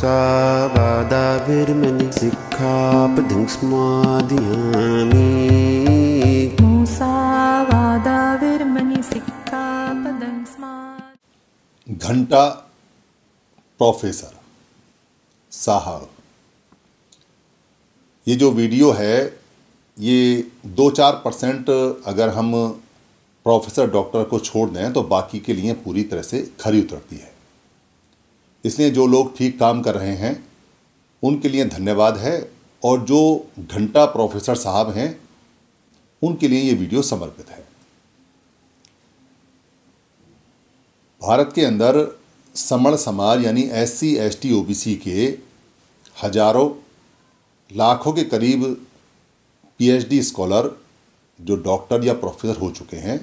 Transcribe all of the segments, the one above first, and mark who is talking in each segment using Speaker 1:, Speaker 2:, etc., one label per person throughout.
Speaker 1: सा वादा घंटा प्रोफेसर साहब ये जो वीडियो है ये दो चार परसेंट अगर हम प्रोफेसर डॉक्टर को छोड़ दें तो बाकी के लिए पूरी तरह से खरी उतरती है इसलिए जो लोग ठीक काम कर रहे हैं उनके लिए धन्यवाद है और जो घंटा प्रोफेसर साहब हैं उनके लिए ये वीडियो समर्पित है भारत के अंदर समण समाज यानी S C S T O B C के हजारों लाखों के करीब पीएचडी स्कॉलर जो डॉक्टर या प्रोफेसर हो चुके हैं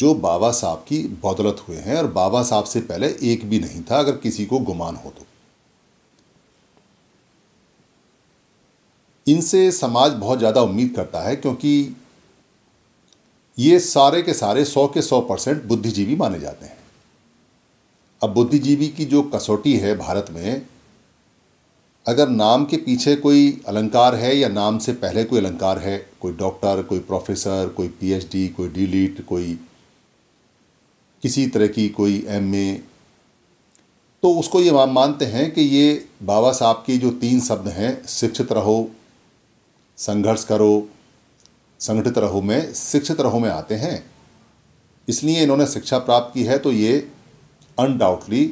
Speaker 1: जो बाबा साहब की बदौलत हुए हैं और बाबा साहब से पहले एक भी नहीं था अगर किसी को गुमान हो तो इनसे समाज बहुत ज़्यादा उम्मीद करता है क्योंकि ये सारे के सारे सौ के सौ परसेंट बुद्धिजीवी माने जाते हैं अब बुद्धिजीवी की जो कसौटी है भारत में अगर नाम के पीछे कोई अलंकार है या नाम से पहले कोई अलंकार है कोई डॉक्टर कोई प्रोफेसर कोई पीएचडी कोई डीलीट कोई किसी तरह की कोई एम ए तो उसको ये मानते हैं कि ये बाबा साहब के जो तीन शब्द हैं शिक्षित रहो संघर्ष करो संगठित रहो में शिक्षित रहो में आते हैं इसलिए इन्होंने शिक्षा प्राप्त की है तो ये अनडाउटली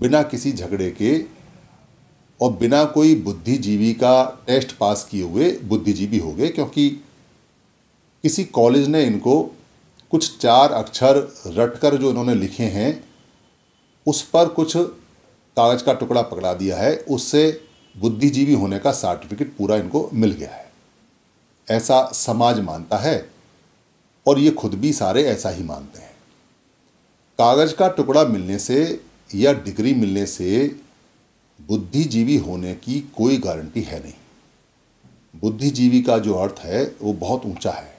Speaker 1: बिना किसी झगड़े के और बिना कोई बुद्धिजीवी का टेस्ट पास किए हुए बुद्धिजीवी हो गए क्योंकि किसी कॉलेज ने इनको कुछ चार अक्षर रटकर जो इन्होंने लिखे हैं उस पर कुछ कागज़ का टुकड़ा पकड़ा दिया है उससे बुद्धिजीवी होने का सर्टिफिकेट पूरा इनको मिल गया है ऐसा समाज मानता है और ये खुद भी सारे ऐसा ही मानते हैं कागज़ का टुकड़ा मिलने से या डिग्री मिलने से बुद्धिजीवी होने की कोई गारंटी है नहीं बुद्धिजीवी का जो अर्थ है वो बहुत ऊंचा है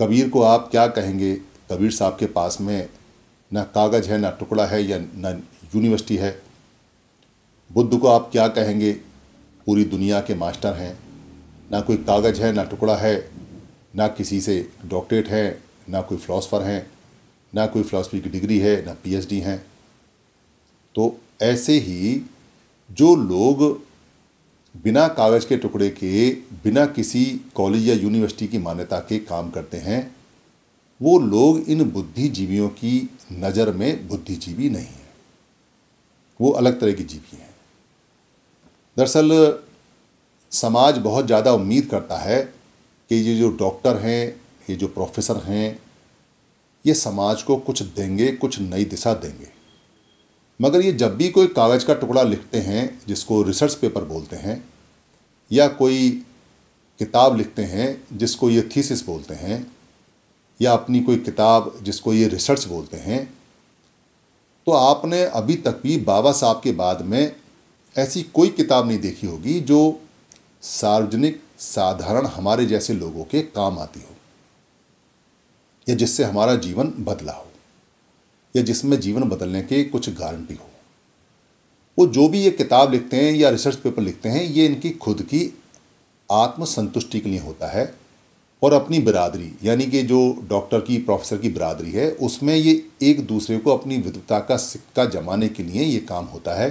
Speaker 1: कबीर को आप क्या कहेंगे कबीर साहब के पास में ना कागज़ है ना टुकड़ा है या ना यूनिवर्सिटी है बुद्ध को आप क्या कहेंगे पूरी दुनिया के मास्टर हैं ना कोई कागज़ है ना टुकड़ा है ना किसी से डॉक्टरेट है ना कोई फ़िलासफ़र हैं ना कोई फ़िलासफ़ी की डिग्री है ना पीएचडी हैं तो ऐसे ही जो लोग बिना कागज़ के टुकड़े के बिना किसी कॉलेज या यूनिवर्सिटी की मान्यता के काम करते हैं वो लोग इन बुद्धिजीवियों की नज़र में बुद्धिजीवी नहीं है वो अलग तरह की जीवी हैं दरअसल समाज बहुत ज़्यादा उम्मीद करता है कि ये जो डॉक्टर हैं ये जो प्रोफेसर हैं ये समाज को कुछ देंगे कुछ नई दिशा देंगे मगर ये जब भी कोई कागज़ का टुकड़ा लिखते हैं जिसको रिसर्च पेपर बोलते हैं या कोई किताब लिखते हैं जिसको ये थीसिस बोलते हैं या अपनी कोई किताब जिसको ये रिसर्च बोलते हैं तो आपने अभी तक भी बाबा साहब के बाद में ऐसी कोई किताब नहीं देखी होगी जो सार्वजनिक साधारण हमारे जैसे लोगों के काम आती हो या जिससे हमारा जीवन बदला हो या जिसमें जीवन बदलने के कुछ गारंटी हो वो जो भी ये किताब लिखते हैं या रिसर्च पेपर लिखते हैं ये इनकी खुद की आत्मसंतुष्टि के लिए होता है और अपनी बिरादरी यानी कि जो डॉक्टर की प्रोफेसर की बिरादरी है उसमें ये एक दूसरे को अपनी विद्वता का सिक्का जमाने के लिए ये काम होता है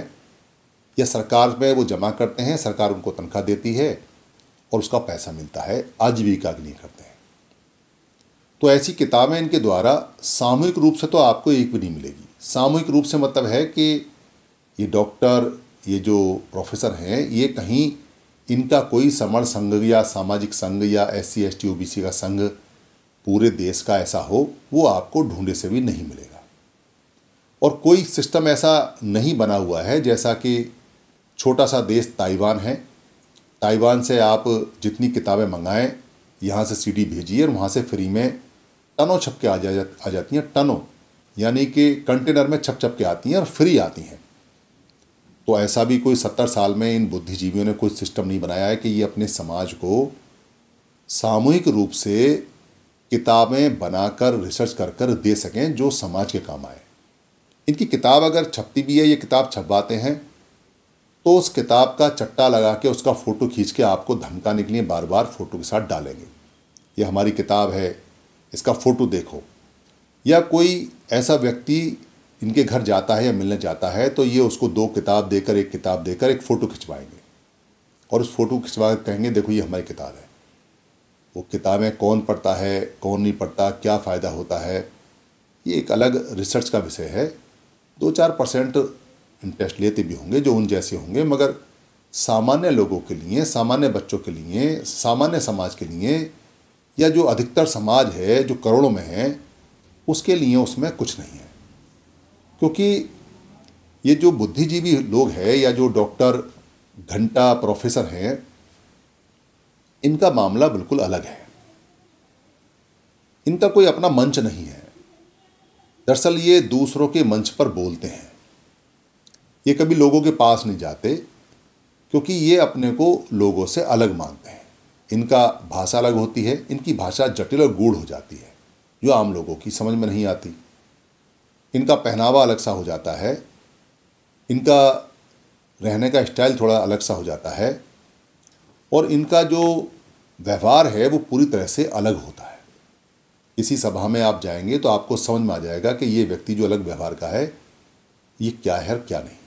Speaker 1: या सरकार में वो जमा करते हैं सरकार उनको तनख्वाह देती है और उसका पैसा मिलता है आजीविका के लिए करते हैं तो ऐसी किताबें इनके द्वारा सामूहिक रूप से तो आपको एक भी नहीं मिलेगी सामूहिक रूप से मतलब है कि ये डॉक्टर ये जो प्रोफेसर हैं ये कहीं इनका कोई समर संघ या सामाजिक संघ या S C S T O B C का संघ पूरे देश का ऐसा हो वो आपको ढूंढे से भी नहीं मिलेगा और कोई सिस्टम ऐसा नहीं बना हुआ है जैसा कि छोटा सा देश ताइवान है ताइवान से आप जितनी किताबें मंगाएं यहाँ से सीडी भेजिए और वहाँ से फ्री में टनों छप के आ जा आ जाती हैं टनों यानी कि कंटेनर में छप छप के आती हैं और फ्री आती हैं तो ऐसा भी कोई सत्तर साल में इन बुद्धिजीवियों ने कोई सिस्टम नहीं बनाया है कि ये अपने समाज को सामूहिक रूप से किताबें बनाकर रिसर्च कर कर दे सकें जो समाज के काम आए इनकी किताब अगर छपती भी है ये किताब छपवाते हैं तो उस किताब का चट्टा लगा के उसका फ़ोटो खींच के आपको धमकाने के लिए बार बार फ़ोटो के साथ डालेंगे ये हमारी किताब है इसका फ़ोटो देखो या कोई ऐसा व्यक्ति इनके घर जाता है या मिलने जाता है तो ये उसको दो किताब देकर एक किताब देकर एक फ़ोटो खिंचवाएंगे और उस फ़ोटो खिंचवा कहेंगे देखो ये हमारी किताब है वो किताबें कौन पढ़ता है कौन नहीं पढ़ता क्या फ़ायदा होता है ये एक अलग रिसर्च का विषय है दो चार परसेंट इंटरेस्ट लेते भी होंगे जो उन जैसे होंगे मगर सामान्य लोगों के लिए सामान्य बच्चों के लिए सामान्य समाज के लिए या जो अधिकतर समाज है जो करोड़ों में है उसके लिए उसमें कुछ नहीं है क्योंकि ये जो बुद्धिजीवी लोग हैं या जो डॉक्टर घंटा प्रोफेसर हैं इनका मामला बिल्कुल अलग है इनका कोई अपना मंच नहीं है दरअसल ये दूसरों के मंच पर बोलते हैं ये कभी लोगों के पास नहीं जाते क्योंकि ये अपने को लोगों से अलग मानते हैं इनका भाषा अलग होती है इनकी भाषा जटिल और गूढ़ हो जाती है जो आम लोगों की समझ में नहीं आती इनका पहनावा अलग सा हो जाता है इनका रहने का स्टाइल थोड़ा अलग सा हो जाता है और इनका जो व्यवहार है वो पूरी तरह से अलग होता है इसी सभा में आप जाएंगे तो आपको समझ में आ जाएगा कि ये व्यक्ति जो अलग व्यवहार का है ये क्या है और क्या नहीं है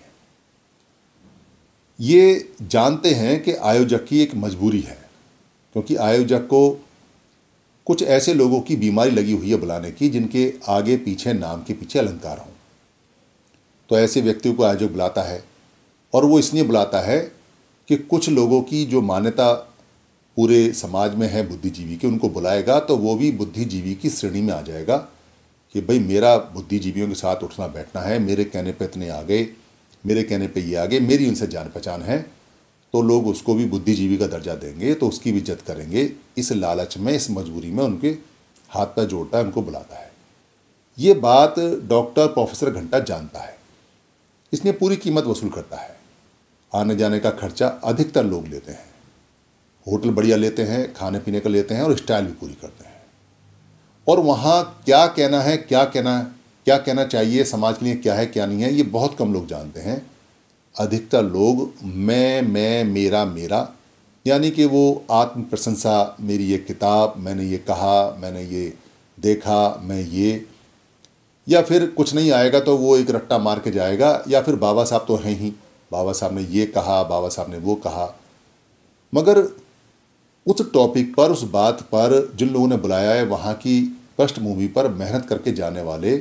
Speaker 1: ये जानते हैं कि आयोजक की एक मजबूरी है क्योंकि आयोजक को कुछ ऐसे लोगों की बीमारी लगी हुई है बुलाने की जिनके आगे पीछे नाम के पीछे अलंकार हों तो ऐसे व्यक्तियों को आयोजक बुलाता है और वो इसलिए बुलाता है कि कुछ लोगों की जो मान्यता पूरे समाज में है बुद्धिजीवी के उनको बुलाएगा तो वो भी बुद्धिजीवी की श्रेणी में आ जाएगा कि भाई मेरा बुद्धिजीवियों के साथ उठना बैठना है मेरे कहने पर इतने आ गए मेरे कहने पर ये आ गए मेरी उनसे जान पहचान है तो लोग उसको भी बुद्धिजीवी का दर्जा देंगे तो उसकी भी इज्जत करेंगे इस लालच में इस मजबूरी में उनके हाथ पर जोड़ता है उनको बुलाता है ये बात डॉक्टर प्रोफेसर घंटा जानता है इसने पूरी कीमत वसूल करता है आने जाने का खर्चा अधिकतर लोग लेते हैं होटल बढ़िया लेते हैं खाने पीने का लेते हैं और स्टाइल भी पूरी करते हैं और वहाँ क्या कहना है क्या कहना क्या कहना चाहिए समाज के लिए क्या है क्या नहीं है ये बहुत कम लोग जानते हैं अधिकतर लोग मैं मैं मेरा मेरा यानी कि वो आत्म प्रशंसा मेरी ये किताब मैंने ये कहा मैंने ये देखा मैं ये या फिर कुछ नहीं आएगा तो वो एक रट्टा मार के जाएगा या फिर बाबा साहब तो हैं ही बाबा साहब ने ये कहा बाबा साहब ने वो कहा मगर उस टॉपिक पर उस बात पर जिन लोगों ने बुलाया है वहाँ की पृष्ठभूमि पर मेहनत करके जाने वाले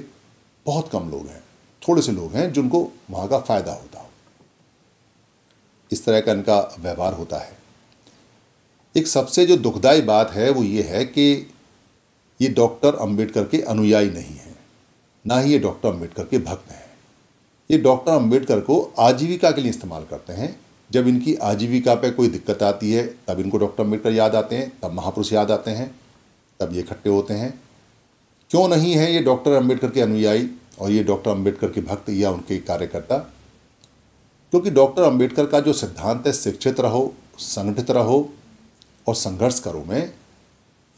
Speaker 1: बहुत कम लोग हैं थोड़े से लोग हैं जिनको वहाँ का फ़ायदा होता हो इस तरह का इनका व्यवहार होता है एक सबसे जो दुखदाई बात है वो ये है कि ये डॉक्टर अंबेडकर के अनुयायी नहीं हैं ना ही ये डॉक्टर अंबेडकर के भक्त हैं ये डॉक्टर अंबेडकर को आजीविका के लिए इस्तेमाल करते हैं जब इनकी आजीविका पे कोई दिक्कत आती है तब इनको डॉक्टर अम्बेडकर याद आते हैं तब महापुरुष याद आते हैं तब ये इकट्ठे होते हैं क्यों नहीं है ये डॉक्टर अम्बेडकर के अनुयायी और ये डॉक्टर अम्बेडकर के भक्त या उनके कार्यकर्ता क्योंकि डॉक्टर अंबेडकर का जो सिद्धांत है शिक्षित रहो संगठित रहो और संघर्ष करो में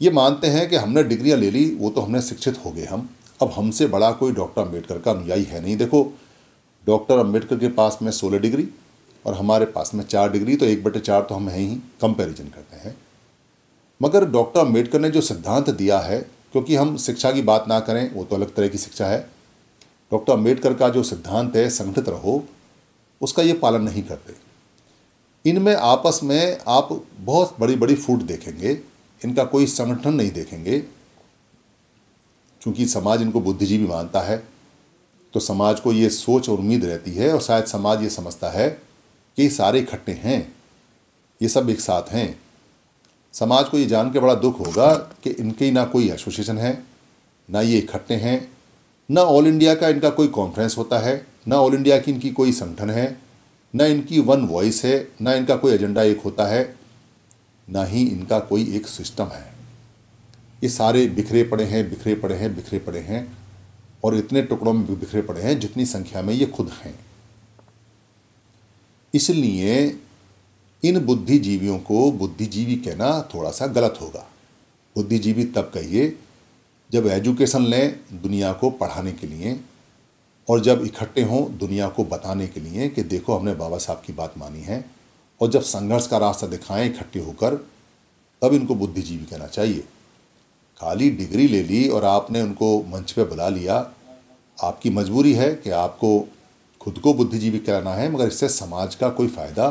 Speaker 1: ये मानते हैं कि हमने डिग्रियां ले ली वो तो हमने शिक्षित हो गए हम अब हमसे बड़ा कोई डॉक्टर अंबेडकर का अनुयायी है नहीं देखो डॉक्टर अंबेडकर के पास में सोलह डिग्री और हमारे पास में चार डिग्री तो एक बटे चार तो हम हैं ही कंपैरिजन करते हैं मगर डॉक्टर अम्बेडकर ने जो सिद्धांत दिया है क्योंकि हम शिक्षा की बात ना करें वो तो अलग तरह की शिक्षा है डॉक्टर अम्बेडकर का जो सिद्धांत है संगठित रहो उसका ये पालन नहीं करते इनमें आपस में आप बहुत बड़ी बड़ी फूट देखेंगे इनका कोई संगठन नहीं देखेंगे क्योंकि समाज इनको बुद्धिजीवी मानता है तो समाज को ये सोच और उम्मीद रहती है और शायद समाज ये समझता है कि सारे इकट्ठे हैं ये सब एक साथ हैं समाज को ये जान के बड़ा दुख होगा कि इनकी ना कोई एसोसिएशन है ना ये इकट्ठे हैं ना ऑल इंडिया का इनका कोई कॉन्फ्रेंस होता है ना ऑल इंडिया की इनकी कोई संगठन है ना इनकी वन वॉइस है ना इनका कोई एजेंडा एक होता है ना ही इनका कोई एक सिस्टम है ये सारे बिखरे पड़े हैं बिखरे पड़े हैं बिखरे पड़े हैं और इतने टुकड़ों में बिखरे पड़े हैं जितनी संख्या में ये खुद हैं इसलिए इन बुद्धिजीवियों को बुद्धिजीवी कहना थोड़ा सा गलत होगा बुद्धिजीवी तब कहिए जब एजुकेशन लें दुनिया को पढ़ाने के लिए और जब इकट्ठे हों दुनिया को बताने के लिए कि देखो हमने बाबा साहब की बात मानी है और जब संघर्ष का रास्ता दिखाएं इकट्ठे होकर तब इनको बुद्धिजीवी कहना चाहिए खाली डिग्री ले ली और आपने उनको मंच पे बुला लिया आपकी मजबूरी है कि आपको खुद को बुद्धिजीवी कराना है मगर इससे समाज का कोई फ़ायदा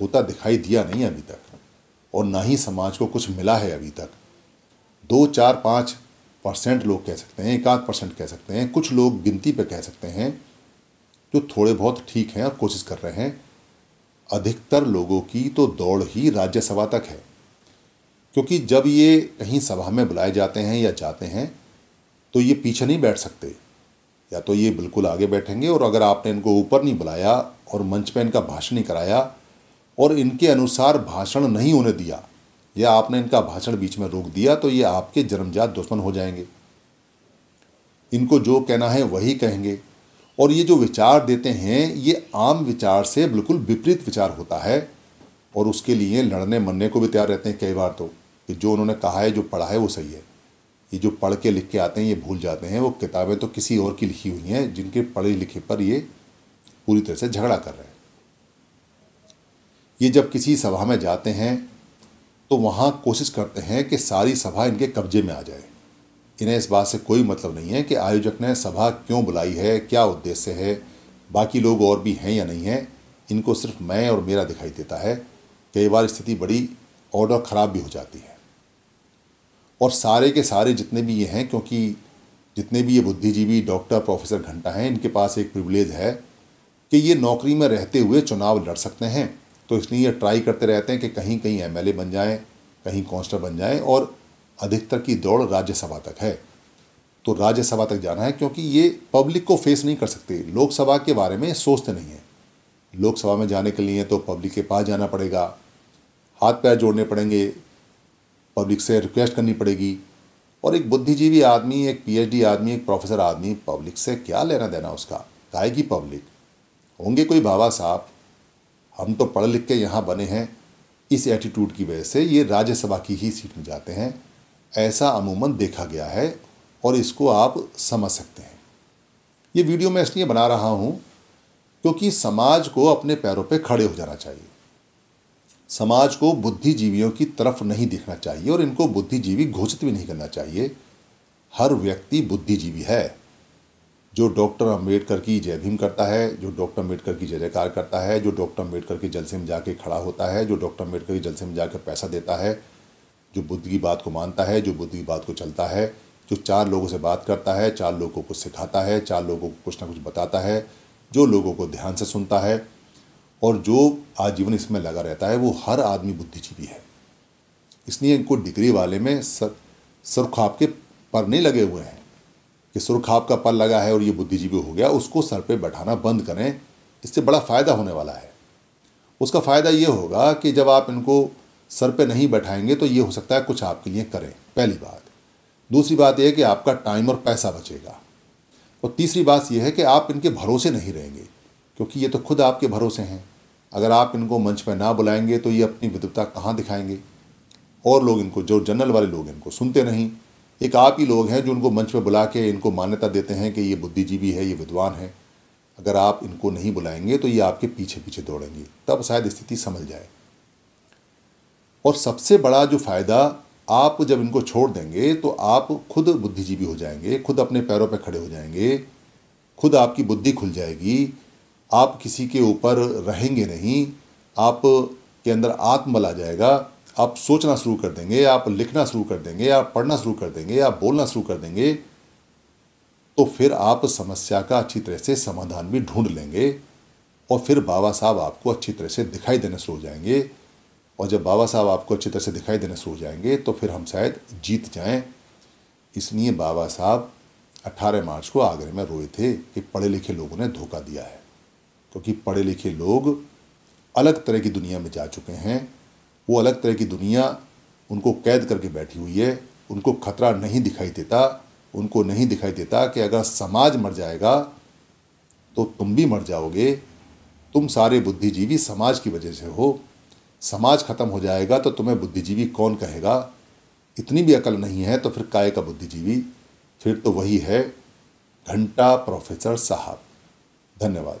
Speaker 1: होता दिखाई दिया नहीं अभी तक और ना ही समाज को कुछ मिला है अभी तक दो चार पाँच परसेंट लोग कह सकते हैं एक आध परसेंट कह सकते हैं कुछ लोग गिनती पर कह सकते हैं जो थोड़े बहुत ठीक हैं और कोशिश कर रहे हैं अधिकतर लोगों की तो दौड़ ही राज्यसभा तक है क्योंकि जब ये कहीं सभा में बुलाए जाते हैं या जाते हैं तो ये पीछे नहीं बैठ सकते या तो ये बिल्कुल आगे बैठेंगे और अगर आपने इनको ऊपर नहीं बुलाया और मंच पर इनका भाषण नहीं कराया और इनके अनुसार भाषण नहीं होने दिया या आपने इनका भाषण बीच में रोक दिया तो ये आपके जन्मजात दुश्मन हो जाएंगे इनको जो कहना है वही कहेंगे और ये जो विचार देते हैं ये आम विचार से बिल्कुल विपरीत विचार होता है और उसके लिए लड़ने मरने को भी तैयार रहते हैं कई बार तो कि जो उन्होंने कहा है जो पढ़ा है वो सही है ये जो पढ़ के लिख के आते हैं ये भूल जाते हैं वो किताबें तो किसी और की लिखी हुई हैं जिनके पढ़े लिखे पर ये पूरी तरह से झगड़ा कर रहे हैं ये जब किसी सभा में जाते हैं तो वहाँ कोशिश करते हैं कि सारी सभा इनके कब्जे में आ जाए इन्हें इस बात से कोई मतलब नहीं है कि आयोजक ने सभा क्यों बुलाई है क्या उद्देश्य है बाकी लोग और भी हैं या नहीं हैं इनको सिर्फ मैं और मेरा दिखाई देता है कई बार स्थिति बड़ी और ख़राब भी हो जाती है और सारे के सारे जितने भी ये हैं क्योंकि जितने भी ये बुद्धिजीवी डॉक्टर प्रोफेसर घंटा हैं इनके पास एक प्रिवलेज है कि ये नौकरी में रहते हुए चुनाव लड़ सकते हैं तो इसलिए ट्राई करते रहते हैं कि कहीं कहीं एम बन जाएँ कहीं काउंसलर बन जाएँ और अधिकतर की दौड़ राज्यसभा तक है तो राज्यसभा तक जाना है क्योंकि ये पब्लिक को फेस नहीं कर सकते लोकसभा के बारे में सोचते नहीं हैं लोकसभा में जाने के लिए तो पब्लिक के पास जाना पड़ेगा हाथ पैर जोड़ने पड़ेंगे पब्लिक से रिक्वेस्ट करनी पड़ेगी और एक बुद्धिजीवी आदमी एक पीएचडी आदमी एक प्रोफेसर आदमी पब्लिक से क्या लेना देना उसका गाएगी पब्लिक होंगे कोई बाबा साहब हम तो पढ़ लिख के यहाँ बने हैं इस एटीट्यूड की वजह से ये राज्यसभा की ही सीट में जाते हैं ऐसा अमूमन देखा गया है और इसको आप समझ सकते हैं ये वीडियो मैं इसलिए बना रहा हूँ क्योंकि समाज को अपने पैरों पे खड़े हो जाना चाहिए समाज को बुद्धिजीवियों की तरफ नहीं देखना चाहिए और इनको बुद्धिजीवी घोषित भी नहीं करना चाहिए हर व्यक्ति बुद्धिजीवी है जो डॉक्टर अम्बेडकर की जय भीम करता है जो डॉक्टर अम्बेडकर की जय जयकार करता है जो डॉक्टर अम्बेडकर के जलसे में जाके खड़ा होता है जो डॉक्टर अम्बेडकर के जलसे में जाकर पैसा देता है जो बुद्ध की बात को मानता है जो बुद्ध की बात को चलता है जो चार लोगों से बात करता है चार लोगों को कुछ सिखाता है चार लोगों को कुछ ना कुछ बताता है जो लोगों को ध्यान से सुनता है और जो आजीवन इसमें लगा रहता है वो हर आदमी बुद्धिजीवी है इसलिए इनको डिग्री वाले में सर सर खाप के पर नहीं लगे हुए हैं कि सुरखाप का पल लगा है और ये बुद्धिजीवी हो गया उसको सर पे बैठाना बंद करें इससे बड़ा फ़ायदा होने वाला है उसका फ़ायदा ये होगा कि जब आप इनको सर पे नहीं बैठाएंगे तो ये हो सकता है कुछ आपके लिए करें पहली बात दूसरी बात यह कि आपका टाइम और पैसा बचेगा और तीसरी बात यह है कि आप इनके भरोसे नहीं रहेंगे क्योंकि ये तो खुद आपके भरोसे हैं अगर आप इनको मंच पर ना बुलाएंगे तो ये अपनी विद्वता कहाँ दिखाएंगे और लोग इनको जो जनरल वाले लोग इनको सुनते नहीं एक आप ही लोग हैं जो उनको मंच पर बुला के इनको मान्यता देते हैं कि ये बुद्धिजीवी है ये विद्वान है अगर आप इनको नहीं बुलाएंगे तो ये आपके पीछे पीछे दौड़ेंगे तब शायद स्थिति समझ जाए और सबसे बड़ा जो फ़ायदा आप जब इनको छोड़ देंगे तो आप खुद बुद्धिजीवी हो जाएंगे खुद अपने पैरों पर खड़े हो जाएंगे खुद आपकी बुद्धि खुल जाएगी आप किसी के ऊपर रहेंगे नहीं आप के अंदर आत्मबल आ जाएगा आप सोचना शुरू कर देंगे आप लिखना शुरू कर देंगे आप पढ़ना शुरू कर देंगे आप बोलना शुरू कर देंगे तो फिर आप समस्या का अच्छी तरह से समाधान भी ढूंढ लेंगे और फिर बाबा साहब आपको अच्छी तरह से दिखाई देने शुरू हो जाएंगे और जब बाबा साहब आपको अच्छी तरह से दिखाई देने शुरू हो जाएंगे तो फिर हम शायद जीत जाएं इसलिए बाबा साहब 18 मार्च को आगरे में रोए थे कि पढ़े लिखे लोगों ने धोखा दिया है क्योंकि पढ़े लिखे लोग अलग तरह की दुनिया में जा चुके हैं वो अलग तरह की दुनिया उनको कैद करके बैठी हुई है उनको खतरा नहीं दिखाई देता उनको नहीं दिखाई देता कि अगर समाज मर जाएगा तो तुम भी मर जाओगे तुम सारे बुद्धिजीवी समाज की वजह से हो समाज खत्म हो जाएगा तो तुम्हें बुद्धिजीवी कौन कहेगा इतनी भी अकल नहीं है तो फिर काय का बुद्धिजीवी फिर तो वही है घंटा प्रोफेसर साहब धन्यवाद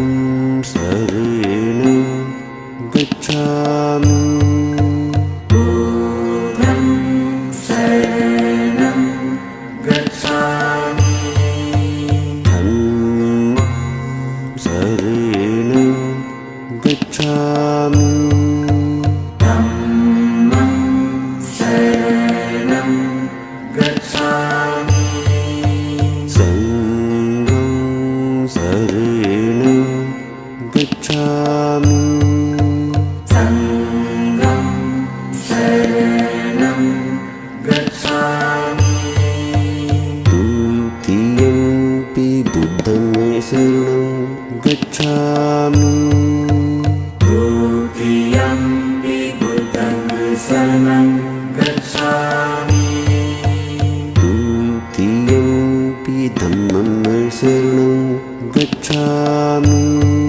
Speaker 1: अहं गच्छामि Amin.